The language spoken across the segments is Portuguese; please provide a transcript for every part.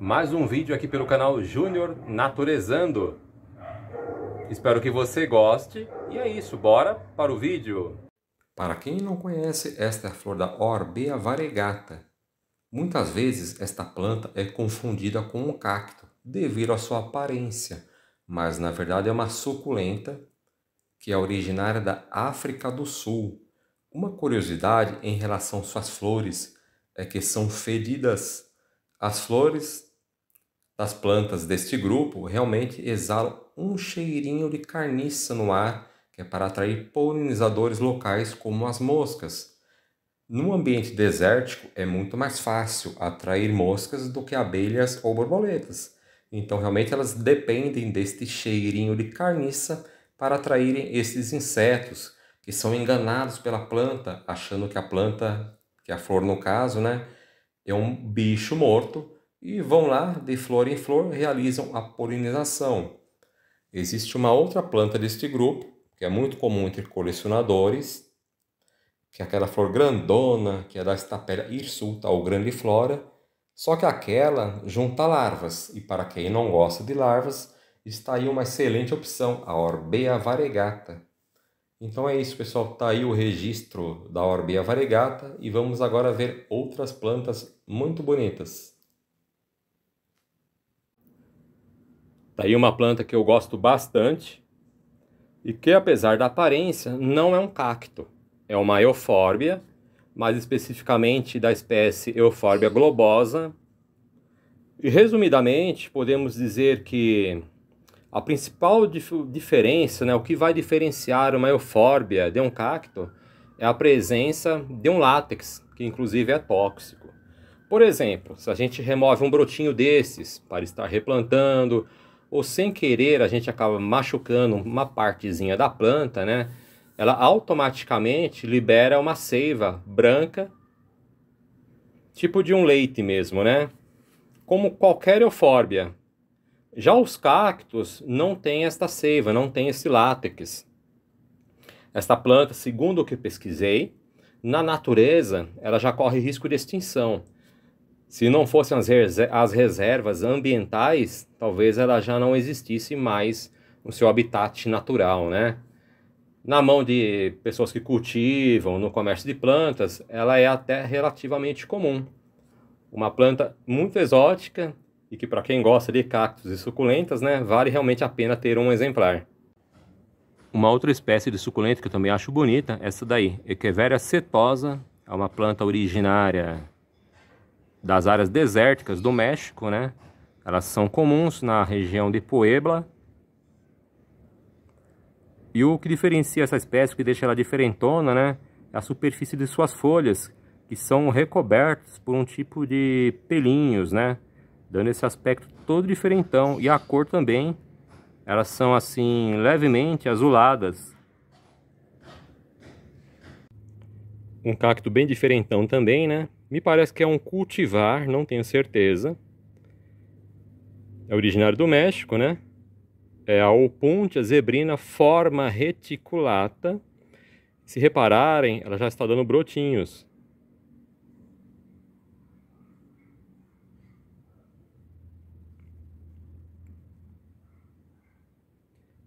mais um vídeo aqui pelo canal Júnior Naturezando. Espero que você goste e é isso, bora para o vídeo! Para quem não conhece, esta é a flor da Orbea variegata. Muitas vezes esta planta é confundida com um cacto devido à sua aparência, mas na verdade é uma suculenta que é originária da África do Sul. Uma curiosidade em relação às suas flores é que são fedidas. As flores das plantas deste grupo realmente exalam um cheirinho de carniça no ar, que é para atrair polinizadores locais como as moscas. Num ambiente desértico é muito mais fácil atrair moscas do que abelhas ou borboletas. Então realmente elas dependem deste cheirinho de carniça para atraírem esses insetos que são enganados pela planta, achando que a planta, que a flor no caso, né, é um bicho morto e vão lá de flor em flor, realizam a polinização. Existe uma outra planta deste grupo, que é muito comum entre colecionadores, que é aquela flor grandona, que é da estapela hirsuta ou grande flora. só que aquela junta larvas, e para quem não gosta de larvas, está aí uma excelente opção, a Orbea variegata. Então é isso, pessoal, está aí o registro da Orbea variegata e vamos agora ver outras plantas muito bonitas. Tá aí uma planta que eu gosto bastante e que, apesar da aparência, não é um cacto. É uma eufórbia, mais especificamente da espécie eufórbia globosa. E, resumidamente, podemos dizer que a principal dif diferença, né, o que vai diferenciar uma eufórbia de um cacto, é a presença de um látex, que inclusive é tóxico. Por exemplo, se a gente remove um brotinho desses para estar replantando ou sem querer a gente acaba machucando uma partezinha da planta, né? Ela automaticamente libera uma seiva branca, tipo de um leite mesmo, né? Como qualquer eufórbia. Já os cactos não têm esta seiva, não tem esse látex. Esta planta, segundo o que pesquisei, na natureza ela já corre risco de extinção se não fossem as, as reservas ambientais, talvez ela já não existisse mais no seu habitat natural, né? Na mão de pessoas que cultivam, no comércio de plantas, ela é até relativamente comum. Uma planta muito exótica e que para quem gosta de cactos e suculentas, né, vale realmente a pena ter um exemplar. Uma outra espécie de suculenta que eu também acho bonita, é essa daí, Echeveria setosa, é uma planta originária das áreas desérticas do México, né? Elas são comuns na região de Puebla. E o que diferencia essa espécie, o que deixa ela diferentona, né? É a superfície de suas folhas, que são recobertas por um tipo de pelinhos, né? Dando esse aspecto todo diferentão. E a cor também, elas são assim, levemente azuladas. Um cacto bem diferentão também, né? Me parece que é um cultivar, não tenho certeza. É originário do México, né? É a Opuntia zebrina forma reticulata. Se repararem, ela já está dando brotinhos.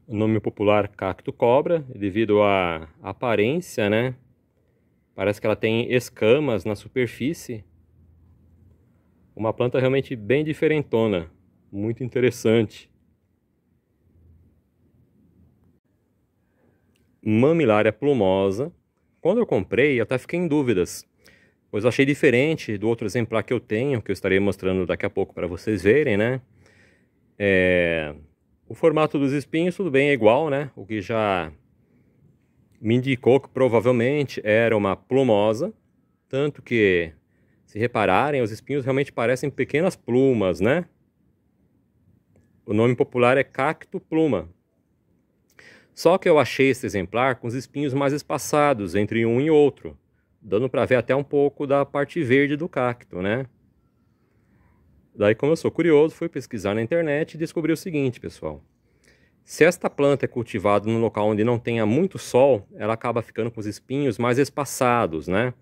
O nome popular cacto cobra, devido à aparência, né? Parece que ela tem escamas na superfície. Uma planta realmente bem diferentona, muito interessante. Mamilária plumosa. Quando eu comprei, eu até fiquei em dúvidas, pois achei diferente do outro exemplar que eu tenho, que eu estarei mostrando daqui a pouco para vocês verem, né? É... O formato dos espinhos, tudo bem, é igual, né? O que já me indicou que provavelmente era uma plumosa, tanto que, se repararem, os espinhos realmente parecem pequenas plumas, né? O nome popular é cacto pluma. Só que eu achei esse exemplar com os espinhos mais espaçados entre um e outro, dando para ver até um pouco da parte verde do cacto, né? Daí, como eu sou curioso, fui pesquisar na internet e descobri o seguinte, pessoal. Se esta planta é cultivada no local onde não tenha muito sol, ela acaba ficando com os espinhos mais espaçados, né?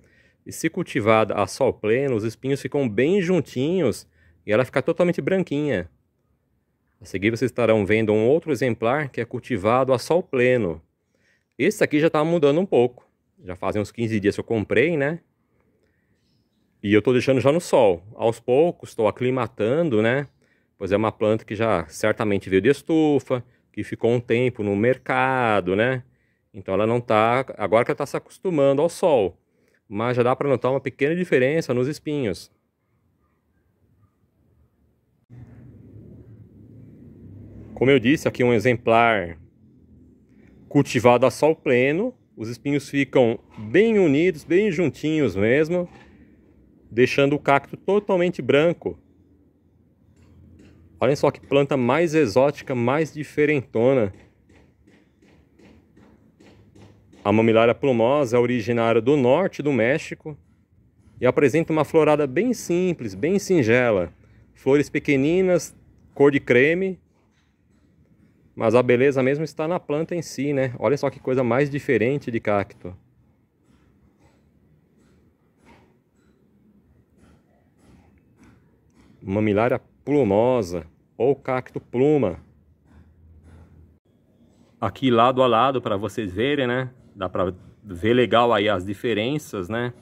E se cultivada a sol pleno, os espinhos ficam bem juntinhos e ela fica totalmente branquinha. A seguir vocês estarão vendo um outro exemplar que é cultivado a sol pleno. Esse aqui já está mudando um pouco. Já fazem uns 15 dias que eu comprei, né? E eu estou deixando já no sol. Aos poucos, estou aclimatando, né? Pois é uma planta que já certamente veio de estufa, que ficou um tempo no mercado, né? Então ela não tá. Agora que ela está se acostumando ao sol. Mas já dá para notar uma pequena diferença nos espinhos. Como eu disse, aqui um exemplar cultivado a sol pleno. Os espinhos ficam bem unidos, bem juntinhos mesmo, deixando o cacto totalmente branco. Olha só que planta mais exótica, mais diferentona. A mamilária plumosa é originária do norte do México e apresenta uma florada bem simples, bem singela. Flores pequeninas, cor de creme, mas a beleza mesmo está na planta em si, né? Olha só que coisa mais diferente de cacto. Mamilária plumosa ou cacto pluma. Aqui lado a lado para vocês verem, né? Dá para ver legal aí as diferenças, né?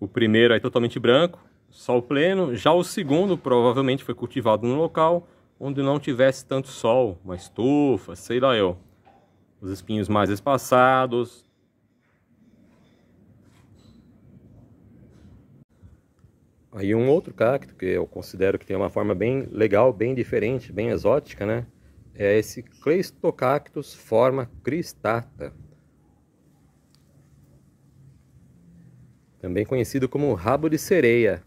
O primeiro é totalmente branco, sol pleno. Já o segundo provavelmente foi cultivado no local onde não tivesse tanto sol, uma estufa, sei lá eu. Os espinhos mais espaçados, Aí um outro cacto que eu considero que tem uma forma bem legal, bem diferente, bem exótica, né? É esse Cleistocactus forma cristata. Também conhecido como rabo de sereia.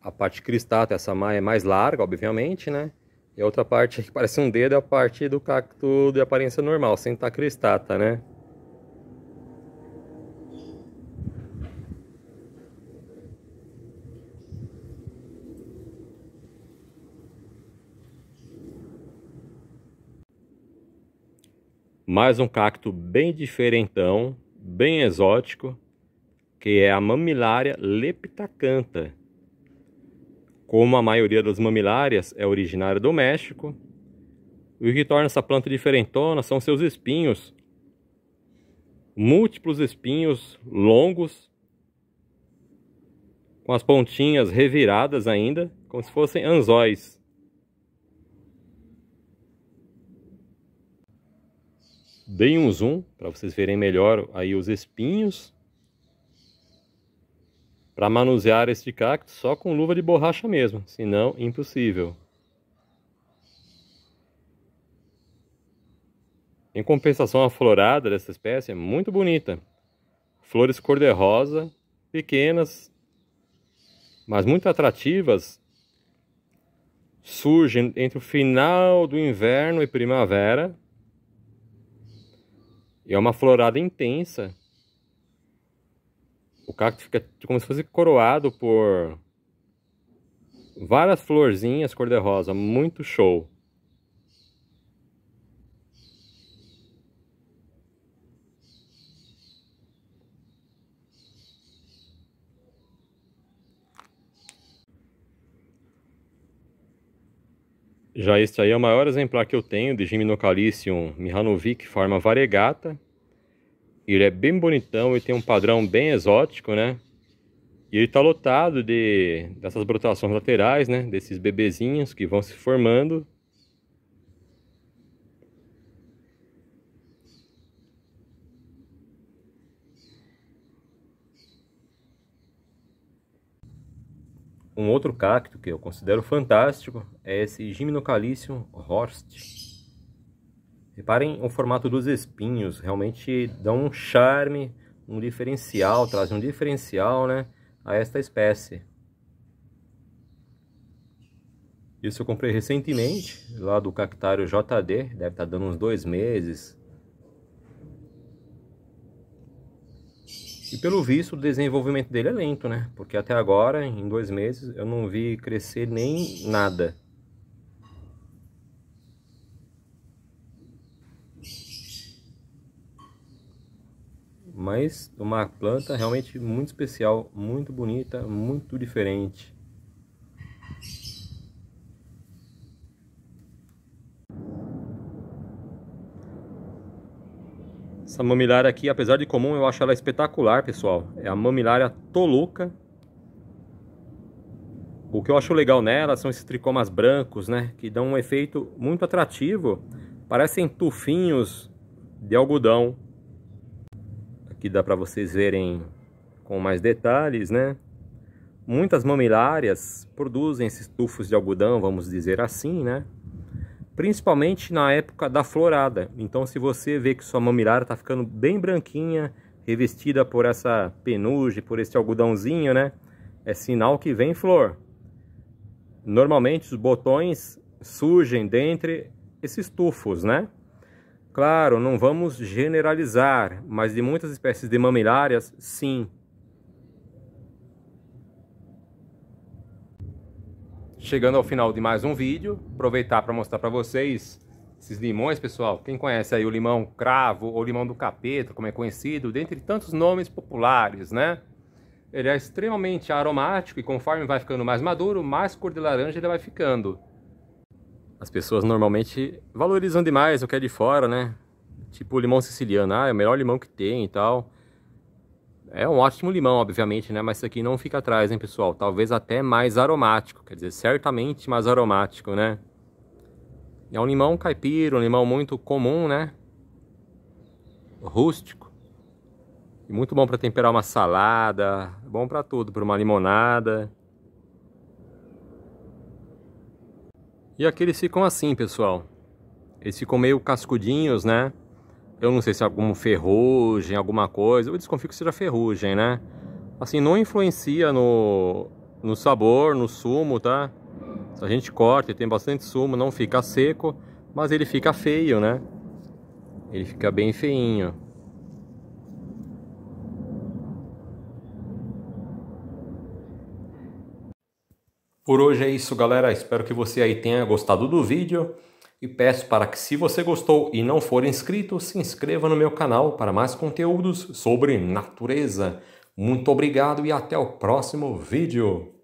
A parte cristata, essa maia é mais larga, obviamente, né? E a outra parte que parece um dedo é a parte do cacto de aparência normal, sem estar cristata, né? Mais um cacto bem diferentão, bem exótico, que é a mamilária leptacanta. Como a maioria das mamilárias é originária do México, o que torna essa planta diferentona são seus espinhos. Múltiplos espinhos longos, com as pontinhas reviradas ainda, como se fossem anzóis. dei um zoom para vocês verem melhor aí os espinhos. Para manusear este cacto só com luva de borracha mesmo, senão impossível. Em compensação, a florada dessa espécie é muito bonita. Flores cor-de-rosa, pequenas, mas muito atrativas, surgem entre o final do inverno e primavera, e é uma florada intensa. O cacto fica como se fosse coroado por várias florzinhas cor-de-rosa. Muito show. Já este aí é o maior exemplar que eu tenho de Gymnocalicium mihanovic, forma variegata. Ele é bem bonitão e tem um padrão bem exótico, né? E ele está lotado de, dessas brotações laterais, né? Desses bebezinhos que vão se formando. Um outro cacto que eu considero fantástico é esse Gymnocalycium horst. Reparem o formato dos espinhos, realmente dão um charme, um diferencial, trazem um diferencial né, a esta espécie. Isso eu comprei recentemente, lá do cactário JD, deve estar tá dando uns dois meses. E pelo visto o desenvolvimento dele é lento, né? Porque até agora, em dois meses, eu não vi crescer nem nada. mas uma planta realmente muito especial, muito bonita, muito diferente. Essa mamilária aqui, apesar de comum, eu acho ela espetacular, pessoal. É a mamilária toluca. O que eu acho legal nela são esses tricomas brancos, né? Que dão um efeito muito atrativo. Parecem tufinhos de algodão. Aqui dá para vocês verem com mais detalhes, né? Muitas mamilárias produzem esses tufos de algodão, vamos dizer assim, né? Principalmente na época da florada. Então, se você vê que sua mamilária está ficando bem branquinha, revestida por essa penugem, por esse algodãozinho, né? É sinal que vem flor. Normalmente os botões surgem dentre esses tufos, né? Claro, não vamos generalizar, mas de muitas espécies de mamilárias, sim. Chegando ao final de mais um vídeo, aproveitar para mostrar para vocês esses limões, pessoal. Quem conhece aí o limão cravo ou limão do capeta, como é conhecido, dentre tantos nomes populares, né? Ele é extremamente aromático e conforme vai ficando mais maduro, mais cor de laranja ele vai ficando. As pessoas normalmente valorizam demais o que é de fora, né? Tipo limão siciliano, ah, é o melhor limão que tem e tal. É um ótimo limão, obviamente, né? Mas isso aqui não fica atrás, hein, pessoal? Talvez até mais aromático, quer dizer, certamente mais aromático, né? É um limão caipira, um limão muito comum, né? Rústico. E muito bom para temperar uma salada, bom para tudo, para uma limonada. E aqui eles ficam assim, pessoal. Eles ficam meio cascudinhos, né? Eu não sei se é alguma ferrugem, alguma coisa. Eu desconfio que seja ferrugem, né? Assim, não influencia no, no sabor, no sumo, tá? Se A gente corta, tem bastante sumo, não fica seco, mas ele fica feio, né? Ele fica bem feinho. Por hoje é isso, galera. Espero que você aí tenha gostado do vídeo e peço para que se você gostou e não for inscrito, se inscreva no meu canal para mais conteúdos sobre natureza. Muito obrigado e até o próximo vídeo.